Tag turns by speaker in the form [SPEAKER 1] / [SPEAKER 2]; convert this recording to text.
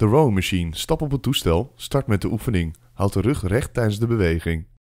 [SPEAKER 1] De row Machine. Stap op het toestel, start met de oefening. Houd de rug recht tijdens de beweging.